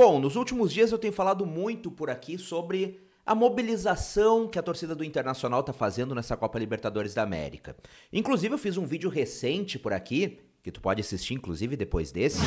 Bom, nos últimos dias eu tenho falado muito por aqui sobre a mobilização que a torcida do Internacional está fazendo nessa Copa Libertadores da América. Inclusive, eu fiz um vídeo recente por aqui, que tu pode assistir inclusive depois desse,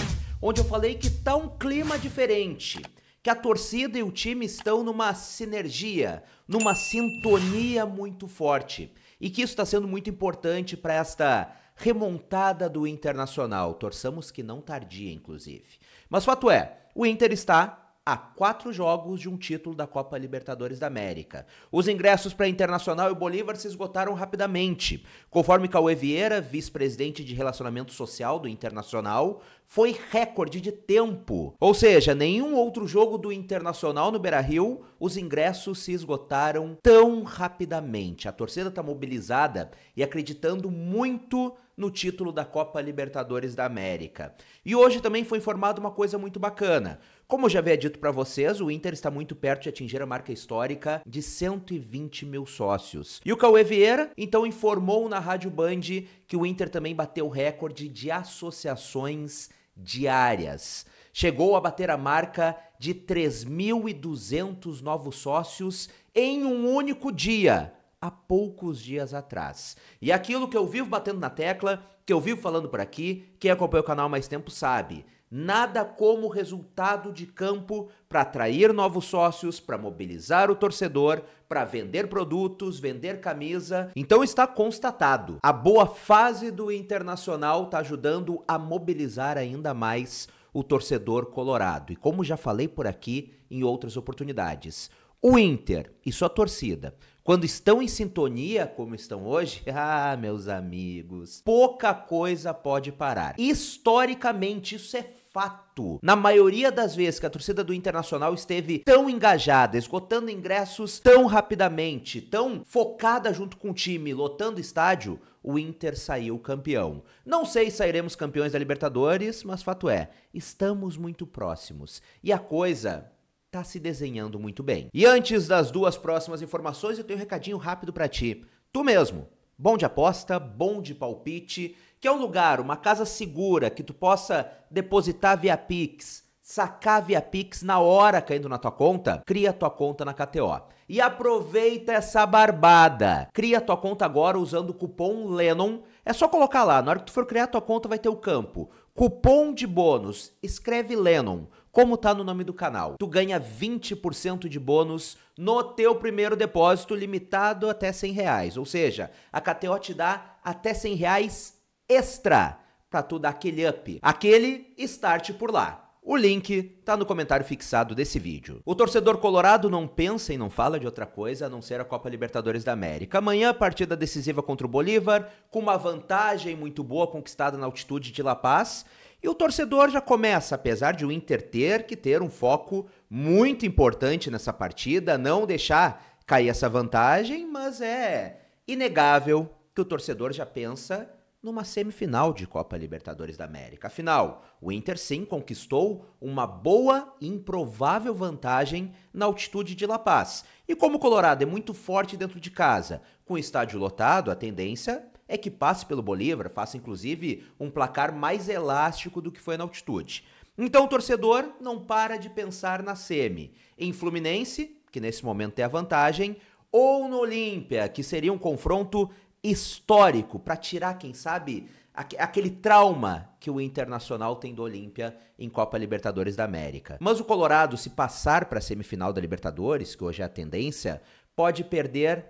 onde eu falei que tá um clima diferente, que a torcida e o time estão numa sinergia, numa sintonia muito forte, e que isso está sendo muito importante para esta remontada do Internacional. Torçamos que não tardia, inclusive. Mas fato é, o Inter está a quatro jogos de um título da Copa Libertadores da América. Os ingressos para Internacional e Bolívar se esgotaram rapidamente. Conforme Cauê Vieira, vice-presidente de Relacionamento Social do Internacional, foi recorde de tempo. Ou seja, nenhum outro jogo do Internacional no Beira-Rio, os ingressos se esgotaram tão rapidamente. A torcida está mobilizada e acreditando muito no título da Copa Libertadores da América. E hoje também foi informado uma coisa muito bacana. Como eu já havia dito para vocês, o Inter está muito perto de atingir a marca histórica de 120 mil sócios. E o Cauê Vieira, então, informou na Rádio Band que o Inter também bateu recorde de associações diárias. Chegou a bater a marca de 3.200 novos sócios em um único dia há poucos dias atrás. E aquilo que eu vivo batendo na tecla, que eu vivo falando por aqui, quem acompanha o canal há mais tempo sabe. Nada como resultado de campo para atrair novos sócios, para mobilizar o torcedor, para vender produtos, vender camisa. Então está constatado. A boa fase do Internacional está ajudando a mobilizar ainda mais o torcedor colorado. E como já falei por aqui em outras oportunidades, o Inter e sua torcida, quando estão em sintonia como estão hoje, ah, meus amigos, pouca coisa pode parar. Historicamente, isso é fato. Na maioria das vezes que a torcida do Internacional esteve tão engajada, esgotando ingressos tão rapidamente, tão focada junto com o time, lotando estádio, o Inter saiu campeão. Não sei se sairemos campeões da Libertadores, mas fato é, estamos muito próximos. E a coisa tá se desenhando muito bem. E antes das duas próximas informações, eu tenho um recadinho rápido para ti. Tu mesmo, bom de aposta, bom de palpite, que é um lugar, uma casa segura que tu possa depositar via Pix, sacar via Pix na hora caindo na tua conta, cria tua conta na KTO. E aproveita essa barbada. Cria tua conta agora usando o cupom LENON é só colocar lá, na hora que tu for criar tua conta vai ter o campo. Cupom de bônus, escreve Lennon, como tá no nome do canal. Tu ganha 20% de bônus no teu primeiro depósito, limitado até 100 reais. Ou seja, a KTO te dá até 100 reais extra para tu dar aquele up, aquele start por lá. O link tá no comentário fixado desse vídeo. O torcedor colorado não pensa e não fala de outra coisa a não ser a Copa Libertadores da América. Amanhã, partida decisiva contra o Bolívar, com uma vantagem muito boa conquistada na altitude de La Paz. E o torcedor já começa, apesar de o Inter ter que ter um foco muito importante nessa partida, não deixar cair essa vantagem, mas é inegável que o torcedor já pensa numa semifinal de Copa Libertadores da América. Afinal, o Inter sim conquistou uma boa e improvável vantagem na altitude de La Paz. E como o Colorado é muito forte dentro de casa, com o estádio lotado, a tendência é que passe pelo Bolívar, faça inclusive um placar mais elástico do que foi na altitude. Então o torcedor não para de pensar na semi, em Fluminense, que nesse momento tem a vantagem, ou no Olímpia, que seria um confronto histórico para tirar, quem sabe, aquele trauma que o Internacional tem do Olímpia em Copa Libertadores da América. Mas o Colorado, se passar para a semifinal da Libertadores, que hoje é a tendência, pode perder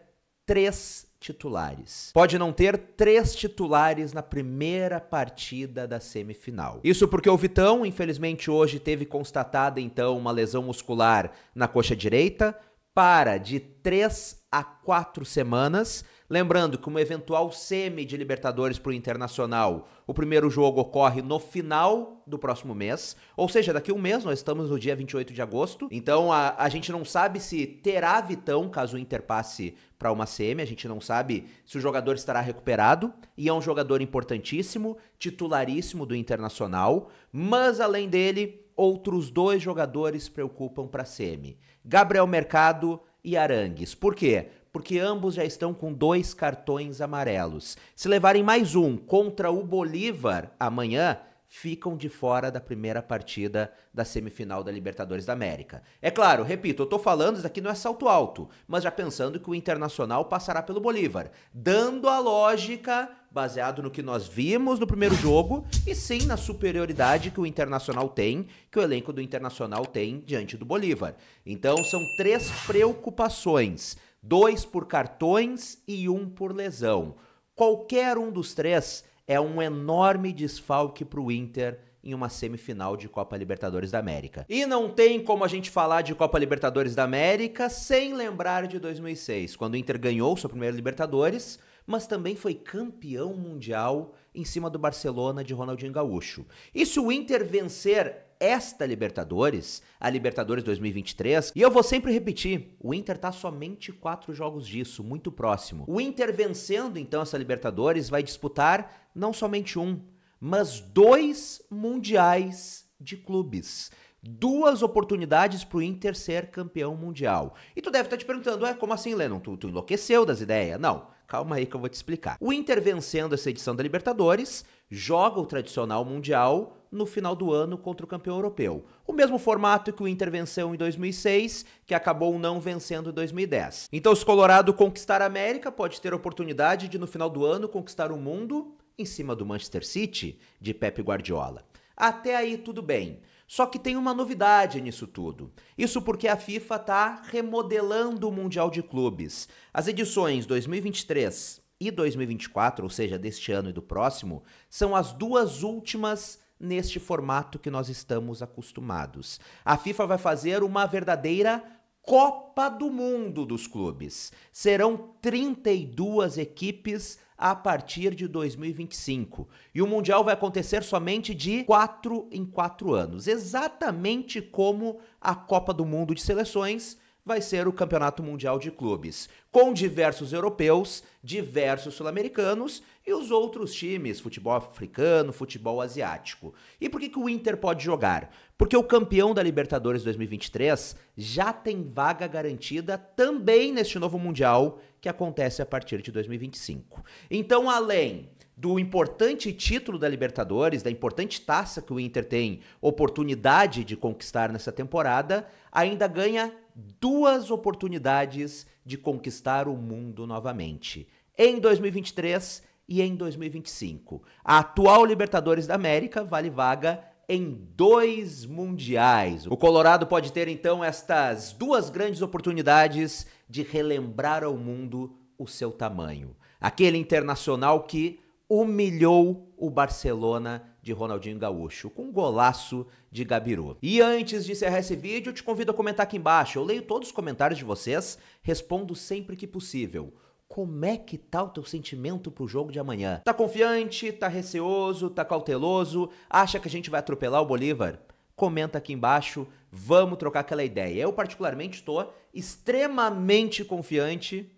três titulares. Pode não ter três titulares na primeira partida da semifinal. Isso porque o Vitão, infelizmente, hoje teve constatada então uma lesão muscular na coxa direita para de 3 a 4 semanas. Lembrando que uma eventual semi de Libertadores para o Internacional, o primeiro jogo ocorre no final do próximo mês, ou seja, daqui a um mês, nós estamos no dia 28 de agosto, então a, a gente não sabe se terá Vitão caso o Inter passe para uma semi, a gente não sabe se o jogador estará recuperado, e é um jogador importantíssimo, titularíssimo do Internacional, mas além dele, outros dois jogadores preocupam para a SEMI: Gabriel Mercado e Arangues. Por quê? Porque ambos já estão com dois cartões amarelos. Se levarem mais um contra o Bolívar amanhã, ficam de fora da primeira partida da semifinal da Libertadores da América. É claro, repito, eu tô falando, isso aqui não é salto alto, mas já pensando que o Internacional passará pelo Bolívar, dando a lógica baseado no que nós vimos no primeiro jogo e sim na superioridade que o Internacional tem, que o elenco do Internacional tem diante do Bolívar. Então são três preocupações, dois por cartões e um por lesão. Qualquer um dos três é um enorme desfalque para o Inter em uma semifinal de Copa Libertadores da América. E não tem como a gente falar de Copa Libertadores da América sem lembrar de 2006, quando o Inter ganhou sua primeira Libertadores mas também foi campeão mundial em cima do Barcelona de Ronaldinho Gaúcho. E se o Inter vencer esta Libertadores, a Libertadores 2023, e eu vou sempre repetir, o Inter tá somente quatro jogos disso, muito próximo. O Inter vencendo então essa Libertadores vai disputar não somente um, mas dois mundiais de clubes duas oportunidades para o Inter ser campeão mundial. E tu deve estar tá te perguntando, é como assim, Lennon? Tu, tu enlouqueceu das ideias? Não. Calma aí que eu vou te explicar. O Inter vencendo essa edição da Libertadores, joga o tradicional Mundial no final do ano contra o campeão europeu. O mesmo formato que o Inter venceu em 2006, que acabou não vencendo em 2010. Então, se o Colorado conquistar a América, pode ter a oportunidade de, no final do ano, conquistar o mundo em cima do Manchester City de Pep Guardiola. Até aí tudo bem. Só que tem uma novidade nisso tudo. Isso porque a FIFA está remodelando o Mundial de Clubes. As edições 2023 e 2024, ou seja, deste ano e do próximo, são as duas últimas neste formato que nós estamos acostumados. A FIFA vai fazer uma verdadeira Copa do Mundo dos clubes. Serão 32 equipes a partir de 2025. E o Mundial vai acontecer somente de 4 em 4 anos, exatamente como a Copa do Mundo de Seleções vai ser o Campeonato Mundial de Clubes, com diversos europeus, diversos sul-americanos e os outros times, futebol africano, futebol asiático. E por que, que o Inter pode jogar? Porque o campeão da Libertadores 2023 já tem vaga garantida também neste novo Mundial que acontece a partir de 2025. Então, além do importante título da Libertadores, da importante taça que o Inter tem oportunidade de conquistar nessa temporada, ainda ganha duas oportunidades de conquistar o mundo novamente. Em 2023 e em 2025. A atual Libertadores da América vale vaga em dois mundiais. O Colorado pode ter então estas duas grandes oportunidades de relembrar ao mundo o seu tamanho. Aquele internacional que humilhou o Barcelona de Ronaldinho Gaúcho, com um golaço de Gabiru. E antes de encerrar esse vídeo, eu te convido a comentar aqui embaixo. Eu leio todos os comentários de vocês, respondo sempre que possível. Como é que tá o teu sentimento pro jogo de amanhã? Tá confiante? Tá receoso? Tá cauteloso? Acha que a gente vai atropelar o Bolívar? Comenta aqui embaixo, vamos trocar aquela ideia. Eu particularmente estou extremamente confiante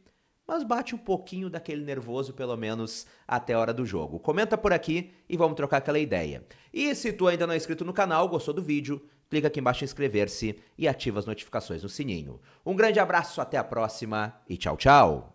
mas bate um pouquinho daquele nervoso, pelo menos até a hora do jogo. Comenta por aqui e vamos trocar aquela ideia. E se tu ainda não é inscrito no canal, gostou do vídeo, clica aqui embaixo em inscrever-se e ativa as notificações no sininho. Um grande abraço, até a próxima e tchau, tchau!